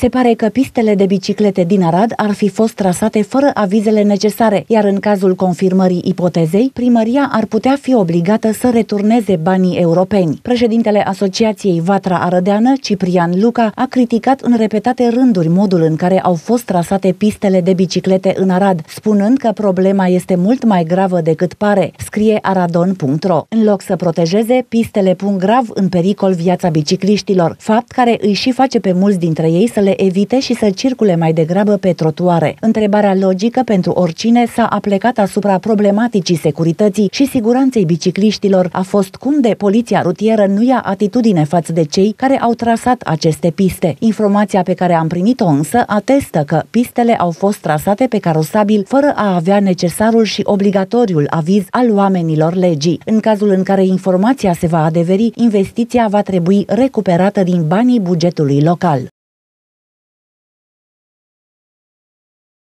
Se pare că pistele de biciclete din Arad ar fi fost trasate fără avizele necesare, iar în cazul confirmării ipotezei, primăria ar putea fi obligată să returneze banii europeni. Președintele Asociației Vatra Arădeană, Ciprian Luca, a criticat în repetate rânduri modul în care au fost trasate pistele de biciclete în Arad, spunând că problema este mult mai gravă decât pare, scrie aradon.ro. În loc să protejeze, pistele pun grav în pericol viața bicicliștilor, fapt care îi și face pe mulți dintre ei să le le evite și să circule mai degrabă pe trotuare. Întrebarea logică pentru oricine s-a aplecat asupra problematicii securității și siguranței bicicliștilor a fost cum de poliția rutieră nu ia atitudine față de cei care au trasat aceste piste. Informația pe care am primit-o însă atestă că pistele au fost trasate pe carosabil fără a avea necesarul și obligatoriul aviz al oamenilor legii. În cazul în care informația se va adeveri, investiția va trebui recuperată din banii bugetului local.